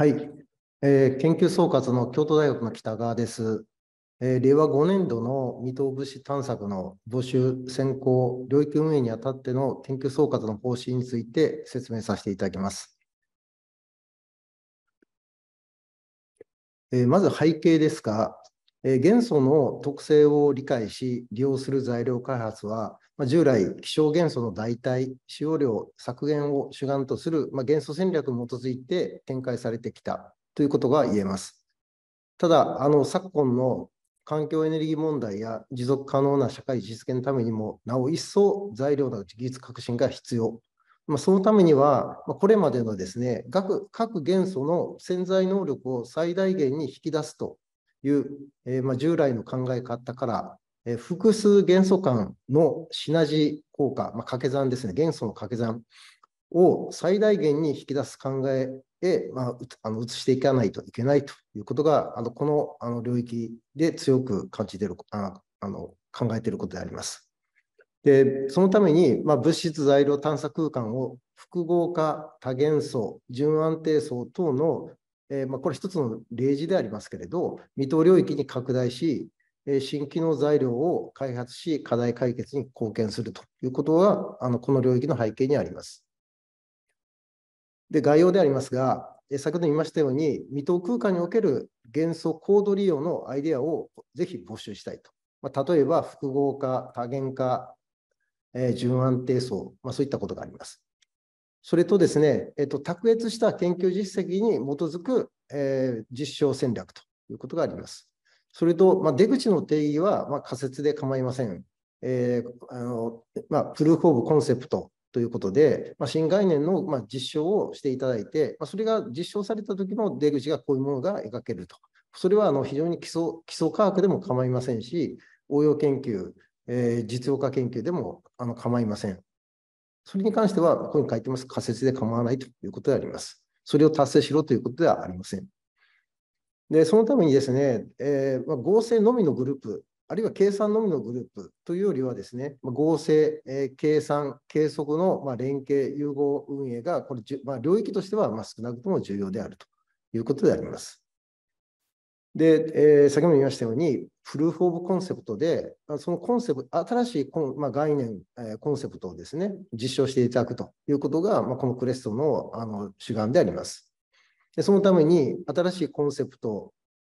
はい、えー、研究総括の京都大学の北川です。えー、令和5年度の未踏物資探索の募集、選考、領域運営にあたっての研究総括の方針について説明させていただきます。えー、まず背景ですが、え元素の特性を理解し、利用する材料開発は、まあ、従来、希少元素の代替、使用量削減を主眼とする、まあ、元素戦略に基づいて展開されてきたということが言えます。ただ、あの昨今の環境エネルギー問題や持続可能な社会実現のためにも、なお一層材料の技術革新が必要。まあ、そのためには、まあ、これまでのですね各元素の潜在能力を最大限に引き出すという、えー、まあ、従来の考え方から、えー、複数元素間のシナジー効果、まあ、掛け算ですね、元素の掛け算を最大限に引き出す考えへ、まあ、あの移していかないといけないということが、あのこのあの領域で強く感じているああの考えていることであります。でそのために、まあ、物質材料探査空間を複合化、多元素、純安定層等のえー、まあ、これ一つの例示でありますけれど、未踏領域に拡大し、え新機能材料を開発し、課題解決に貢献するということが、あのこの領域の背景にあります。で概要でありますが、え先ほど言いましたように、未踏空間における元素コード利用のアイデアをぜひ募集したいと。まあ、例えば、複合化、多元化、えー、順安定層、まあ、そういったことがあります。それとですね、えっと、卓越した研究実績に基づく、えー、実証戦略ということがあります。それと、まあ、出口の定義は、まあ、仮説で構いません。えー、あのまあ、プルーフ・オブ・コンセプトということで、まあ、新概念の、まあ、実証をしていただいて、まあ、それが実証された時の出口がこういうものが描けると。それはあの非常に基礎基礎科学でも構いませんし、応用研究、えー、実用化研究でもあの構いません。それに関しては、ここに書いてます、仮説で構わないということであります。それを達成しろということではありません。で、そのためにですね、えー、まあ、合成のみのグループ、あるいは計算のみのグループというよりはですね、まあ、合成、えー、計算、計測の、まあ、連携、融合運営が、これ、ま領域としては、まあ、少なくとも重要であるということであります。で、えー、先ほども言いましたように、プルーフ・オブ・コンセプトで、そのコンセプト、新しいコン、まあ、概念、えー、コンセプトをですね、実証していただくということが、まあ、このクレストのあの主眼であります。でそのために、新しいコンセプト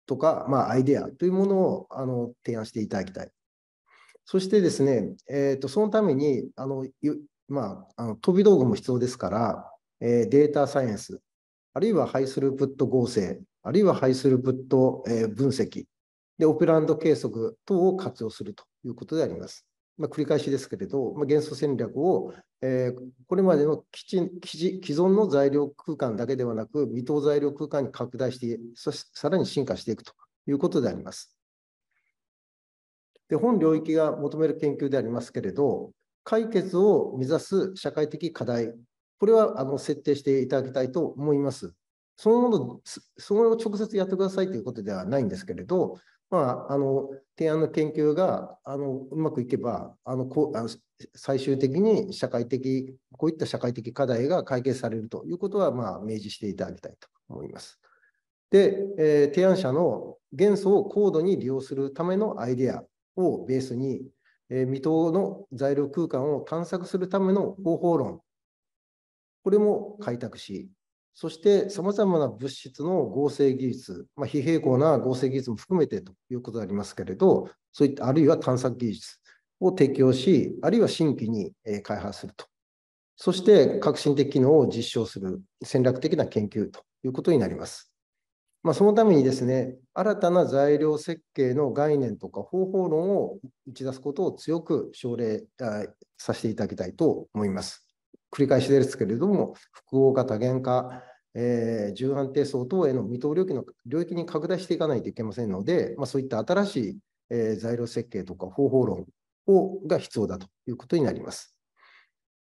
とか、まあ、アイデアというものをあの提案していただきたい。そしてですね、えーと、そのためにあの、まあ、あの飛び道具も必要ですから、えー、データサイエンス、あるいはハイスループット合成あるいは排する物と、えー、分析で、オペランド計測等を活用するということであります。まあ、繰り返しですけれど、まあ、元素戦略を、えー、これまでの既既存の材料空間だけではなく、未踏材料空間に拡大して、そしてさらに進化していくということであります。で本領域が求める研究でありますけれど、解決を目指す社会的課題、これはあの設定していただきたいと思います。そのもの、そを直接やってくださいということではないんですけれど、まあ、あの提案の研究があのうまくいけばあのこうあの、最終的に社会的、こういった社会的課題が解決されるということは、まあ、明示していただきたいと思います。で、えー、提案者の元素を高度に利用するためのアイデアをベースに、えー、未踏の材料空間を探索するための方法論、これも開拓し、そしてさまざまな物質の合成技術、まあ、非平行な合成技術も含めてということでありますけれど、そういったあるいは探索技術を提供し、あるいは新規に開発すると。そして革新的機能を実証する戦略的な研究ということになります。まあ、そのためにですね、新たな材料設計の概念とか方法論を打ち出すことを強く奨励させていただきたいと思います。繰り返しですけれども、複合化、多元化、えー、重安定層等への未踏領域の領域に拡大していかないといけませんので、まあ、そういった新しい、えー、材料設計とか方法論をが必要だということになります。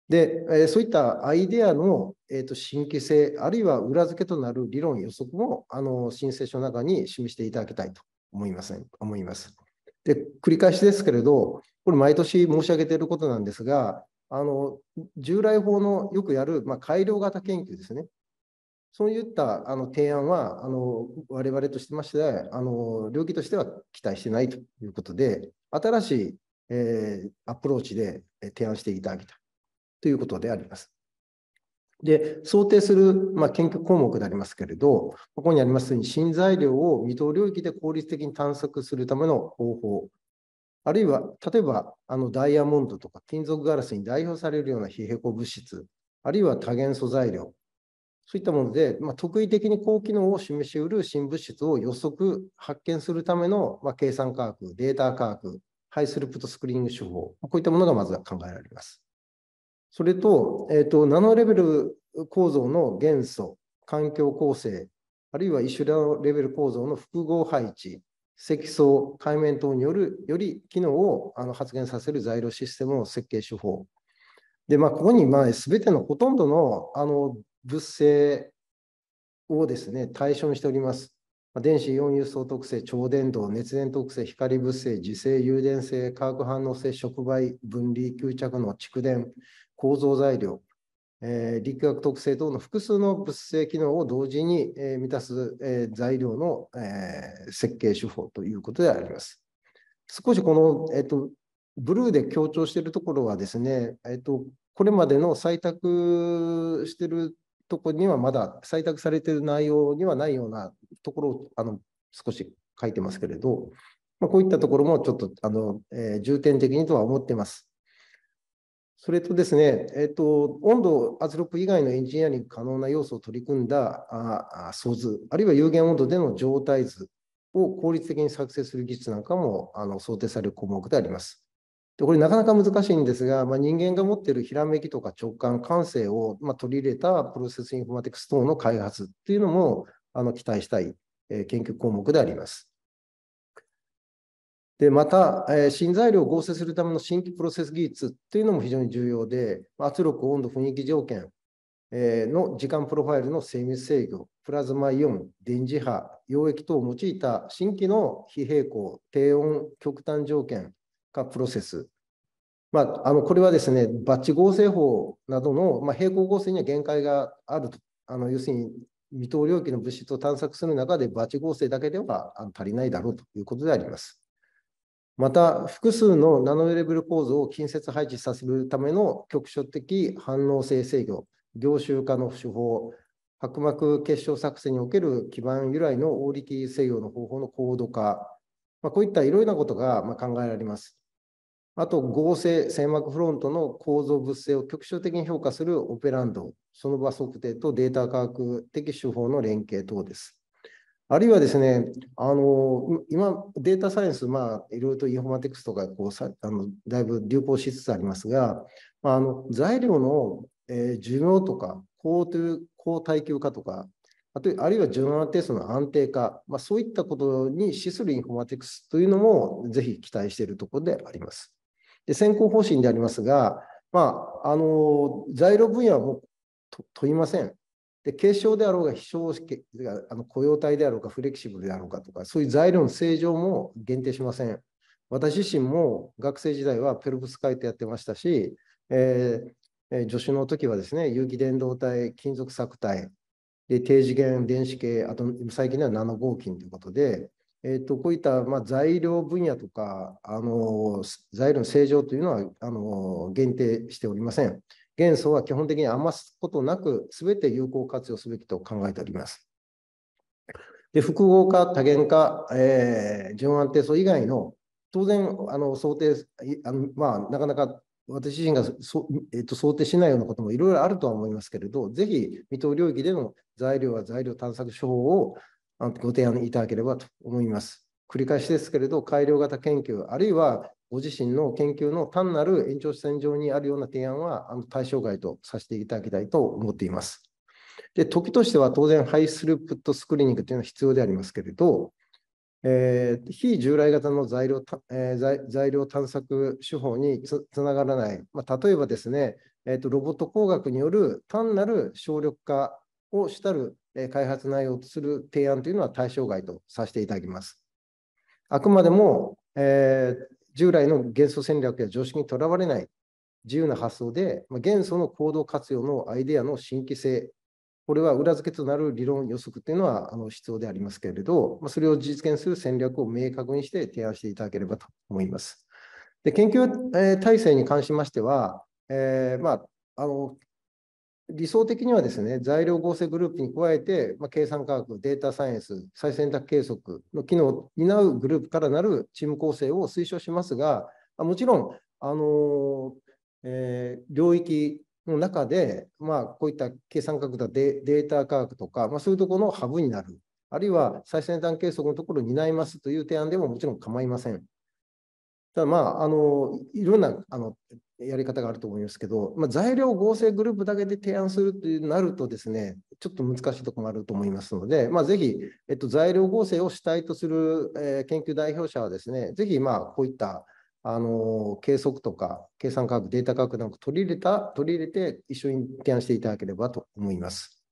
で、えー、そういったアイデアの、えーと、新規性、あるいは裏付けとなる理論予測もあの申請書の中に示していただきたいと思います。思いますで繰り返しですけれど、これ、毎年申し上げていることなんですが、あの従来法のよくやる、まあ、改良型研究ですね。そういったあの提案はあの我々としてましてあの領域としては期待してないということで、新しい、えー、アプローチで提案していただきたいということであります。で、想定する、まあ、研究項目でありますけれど、ここにありますように、新材料を未踏領域で効率的に探索するための方法あるいは、例えば、あのダイヤモンドとか金属ガラスに代表されるような非平衡物質、あるいは多元素材料、そういったもので、まあ、特異的に高機能を示しうる新物質を予測、発見するための、まあ、計算科学、データ科学、ハイスルプトスクリーニング手法、こういったものがまずは考えられます。それと、えーと、とナノレベル構造の元素、環境構成、あるいは一種レベル構造の複合配置、積層、海面等によるより機能をあの発現させる材料システムの設計手法。で、まあ、ここにまあ全てのほとんどのあの物性をですね、対象にしております。電子イオン輸送特性、超電導、熱電特性、光物性、磁性、誘電性、化学反応性、触媒、分離、吸着の蓄電、構造材料、えー、力学特性等の複数の物性機能を同時に、えー、満たす、えー、材料の、えー、設計手法ということであります。少しこの、えーと、ブルーで強調しているところはですね、えーと、これまでの採択しているところにはまだ採択されている内容にはないようなところをあの少し書いてますけれど、まあ、こういったところもちょっとあの、えー、重点的にとは思っています。それとですね、えっと、温度、圧力以外のエンジニアリング可能な要素を取り組んだあ素図、あるいは有限温度での状態図を効率的に作成する技術なんかもあの想定される項目であります。でこれなかなか難しいんですが、まあ、人間が持っているひらめきとか直感、感性を、まあ、取り入れたプロセスインフォマティクス等の開発っていうのもあの期待したい、えー、研究項目であります。でまた、えー、新材料を合成するための新規プロセス技術っていうのも非常に重要で、圧力、温度、雰囲気条件、えー、の時間プロファイルの精密制御、プラズマイオン、電磁波、溶液等を用いた新規の非平衡、低温、極端条件かプロセス。まあ、あのこれはですね、バッチ合成法などの、まあ、平行合成には限界があると。あの要するに未踏領域の物質を探索する中でバッチ合成だけでは足りないだろうということであります。また、複数のナノレベル構造を近接配置させるための局所的反応性制御、凝集化の手法、薄膜結晶作成における基盤由来のオーリティ制御の方法の高度化、まあ、こういったいろいろなことが考えられます。あと、合成、線膜フロントの構造物性を局所的に評価するオペランド、その場測定とデータ科学的手法の連携等です。あるいはですね、あの今、データサイエンス、まあ、いろいろとインフォマティクスとかこうさあの、だいぶ流行しつつありますが、まあ、あの材料の、えー、寿命とか、高という高耐久化とか、あとあるいは柔軟定数の安定化、まあ、そういったことに資するインフォマティクスというのも、ぜひ期待しているところであります。で先行方針でありますが、まあ、あの材料分野はもう問いません。で軽症であろうが、非翔あの雇用体であろうか、フレキシブルであろうかとか、そういう材料の正常も限定しません。私自身も学生時代はペルブスカイトやってましたし、えー、助手の時はですね、有機電動体、金属削体、で低次元電子系、あと最近ではナノ合金ということで、えーと、こういった、まあ、材料分野とか、あの材料の正常というのはあの限定しておりません。元素は基本的に余すことなく、すべて有効活用すべきと考えております。で複合化、多元化、えー、順安定素以外の、当然、あの想定あの、まあ、なかなか私自身がそ、えーと、想定しないようなこともいろいろあるとは思いますけれど、ぜひ未踏領域での材料は材料探索手法をご提案いただければと思います。繰り返しですけれど、改良型研究、あるいはご自身の研究の単なる延長線上にあるような提案はあの対象外とさせていただきたいと思っています。で時としては当然、ハイスループットスクリーニングというのは必要でありますけれど、えー、非従来型の材料,、えー、材料探索手法につながらない、まあ、例えばですね、えーと、ロボット工学による単なる省力化を主たる、えー、開発内容とする提案というのは対象外とさせていただきます。あくまでも、えー、従来の元素戦略や常識にとらわれない自由な発想で、まあ、元素の行動活用のアイデアの新規性、これは裏付けとなる理論予測というのはあの必要でありますけれど、まあ、それを実現する戦略を明確にして提案していただければと思います。で研究体制に関しましては、えー、まあ、あの理想的にはですね、材料合成グループに加えて、まあ、計算科学、データサイエンス、最先端計測の機能を担うグループからなるチーム構成を推奨しますが、もちろん、あのえー、領域の中で、まあ、こういった計算科学だデータ科学とか、まあ、そういうところのハブになる、あるいは最先端計測のところを担いますという提案でももちろん構いません。ただまあ、あのいろんなあのやり方があると思いますけど、まあ、材料合成グループだけで提案するとなるとですね、ちょっと難しいところもあると思いますので、まあ、ぜひ、えっと、材料合成を主体とする、えー、研究代表者はですね、ぜひ、まあ、こういったあの計測とか計算科学、データ科学なんか取り入れた、取り入れて一緒に提案していただければと思います。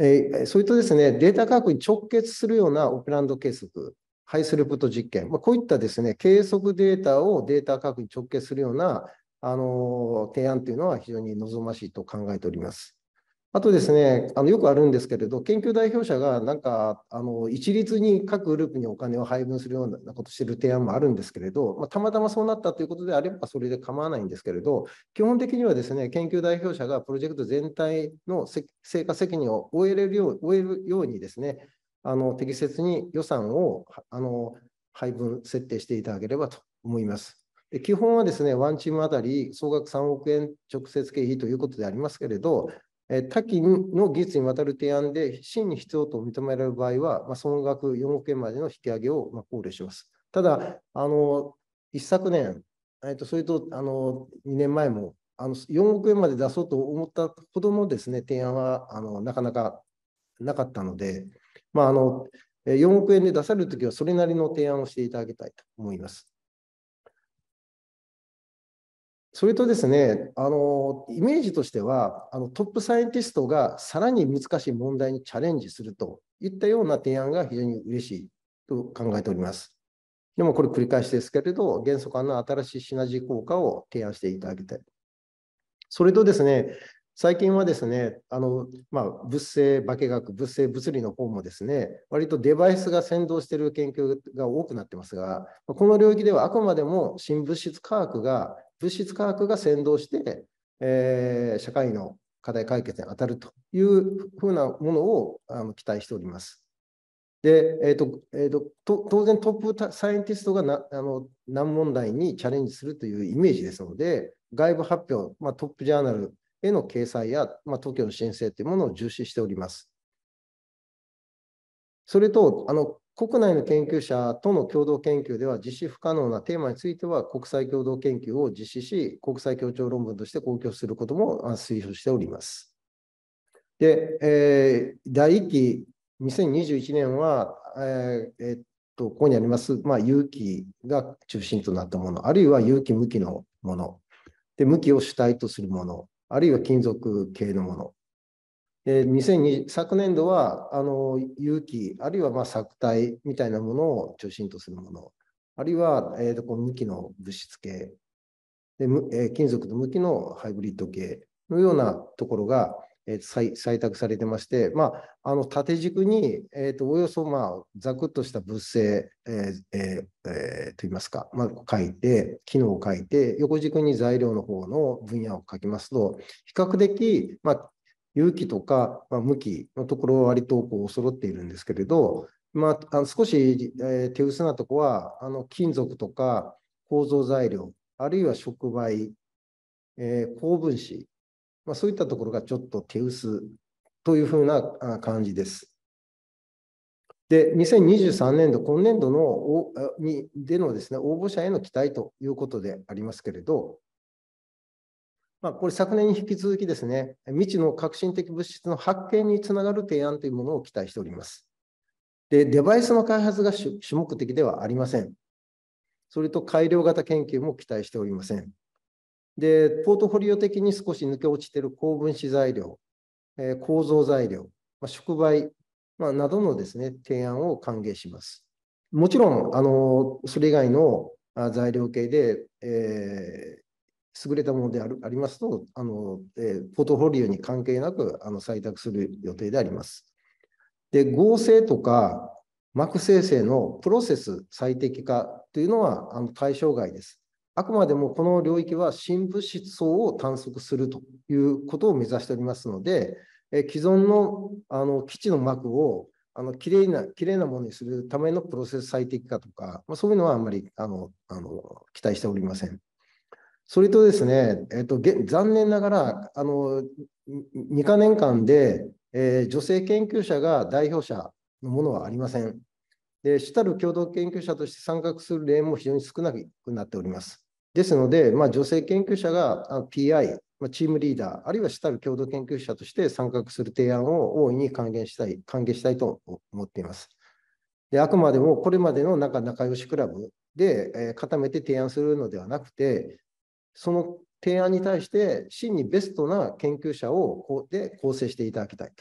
えー、それとですね、データ科学に直結するようなオペランド計測、ハイスループット実験、まあ、こういったですね、計測データをデータ価格に直結するようなあの提案というのは非常に望ましいと考えております。あとですね、あのよくあるんですけれど、研究代表者がなんかあの一律に各グループにお金を配分するようなことしてる提案もあるんですけれど、まあ、たまたまそうなったということであればそれで構わないんですけれど、基本的にはですね、研究代表者がプロジェクト全体の成果責任を終えれるよう終えるようにですね、あの適切に予算をあの配分設定していただければと思います。で基本はですね、ワンチームあたり総額3億円直接経費ということでありますけれど、え多岐の技術にわたる提案で真に必要と認められる場合は、まあ、総額4億円までの引き上げをま考慮します。ただ、あの一昨年、えっとそれとあの2年前もあの4億円まで出そうと思ったほどのです、ね、提案はあのなかなかなかったので、まあ、あの4億円で出されるときはそれなりの提案をしていただきたいと思います。それとですね、あのイメージとしてはあの、トップサイエンティストがさらに難しい問題にチャレンジするといったような提案が非常に嬉しいと考えております。でもこれ繰り返しですけれど、元素間の新しいシナジー効果を提案していただきたい。それとですね、最近はですね、あのまあ、物性化学、物性物理の方もですね、割とデバイスが先導している研究が多くなってますが、この領域ではあくまでも新物質科学が、物質科学が先導して、えー、社会の課題解決に当たるというふうなものをあの期待しております。で、えーとえーと、と当然トップサイエンティストがなあの難問題にチャレンジするというイメージですので、外部発表、まあ、トップジャーナル、への掲載や、まあ、特許の申請というものを重視しております。それと、あの国内の研究者との共同研究では実施不可能なテーマについては国際共同研究を実施し、国際協調論文として公表することも推奨しております。で、えー、第1期2021年は、えーえー、っとここにあります、まあ、有機が中心となったもの、あるいは有機無機のもので、向きを主体とするもの、あるいは金属系のもの。で昨年度はあの有機、あるいはまあ削体みたいなものを中心とするもの、あるいは、えーと、この向きの物質系で、えー、金属と向きのハイブリッド系のようなところが、えー、採採択されてまして、まあ、あの縦軸に、えーと、およそ、まあ、ざくっとした物性、えーえーえー、といいますか、まあ、書いて、機能を書いて、横軸に材料の方の分野を書きますと、比較的、まあ、有機とか、まあ、向のところは割とこう揃っているんですけれど、まあ、あの少し、えー、手薄なとこはあの金属とか構造材料あるいは触媒、えー、高分子まあ、そういったところがちょっと手薄というふうな感じです。で、2023年度、今年度のにでのですね、応募者への期待ということでありますけれど、まあ、これ昨年に引き続きですね、未知の革新的物質の発見につながる提案というものを期待しております。で、デバイスの開発が主目的ではありません。それと改良型研究も期待しておりません。で、ポートフォリオ的に少し抜け落ちている高分子材料、えー、構造材料、まあ、触媒、まあ、などのですね、提案を歓迎します。もちろん、あのそれ以外の材料系で、えー、優れたものであるありますとあの、えー、ポートフォリオに関係なくあの採択する予定であります。で合成とか膜生成のプロセス最適化というのはあの対象外です。あくまでもこの領域は新物質層を探索するということを目指しておりますので、え既存のあの基地の膜をあのいななものにするためのプロセス最適化とか、まあ、そういうのはあんまりあのあの期待しておりません。それとですね、えと、残念ながらあの2か年間で、えー、女性研究者が代表者のものはありません。で主たる共同研究者として参画する例も非常に少なくなっております。ですので、まあ、女性研究者が PI、まあ、チームリーダー、あるいは主たる共同研究者として参画する提案を大いに還元したい、歓迎したいと思っています。であくまでもこれまでの仲仲良しクラブで、えー、固めて提案するのではなくて、その提案に対して真にベストな研究者をこうで構成していただきたい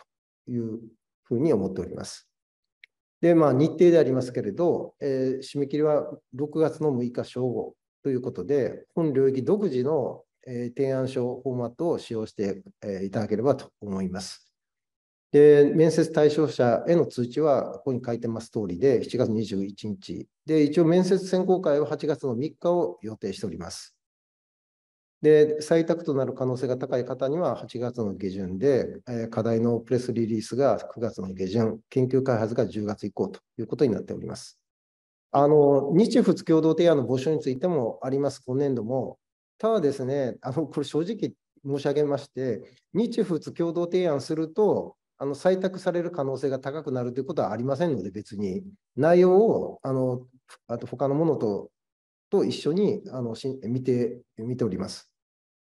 というふうに思っております。で、まあ、日程でありますけれど、えー、締め切りは6月の6日正午ということで、本領域独自の、え提案書フォーマットを使用して、えいただければと思います。で、面接対象者への通知は、ここに書いてます通りで、7月21日。で、一応面接選考会は8月の3日を予定しております。で、採択となる可能性が高い方には、8月の下旬で、え課題のプレスリリースが9月の下旬、研究開発が10月以降ということになっております。あの日仏共同提案の募集についてもあります、今年度も。ただですね、あのこれ正直申し上げまして、日仏共同提案すると、あの採択される可能性が高くなるということはありませんので、別に内容をあのあと他のものとと一緒にあのし見て見ております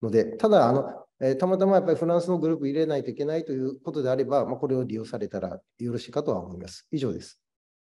ので、ただあの、えー、たまたまやっぱりフランスのグループ入れないといけないということであれば、まあ、これを利用されたらよろしいかとは思います。以上です。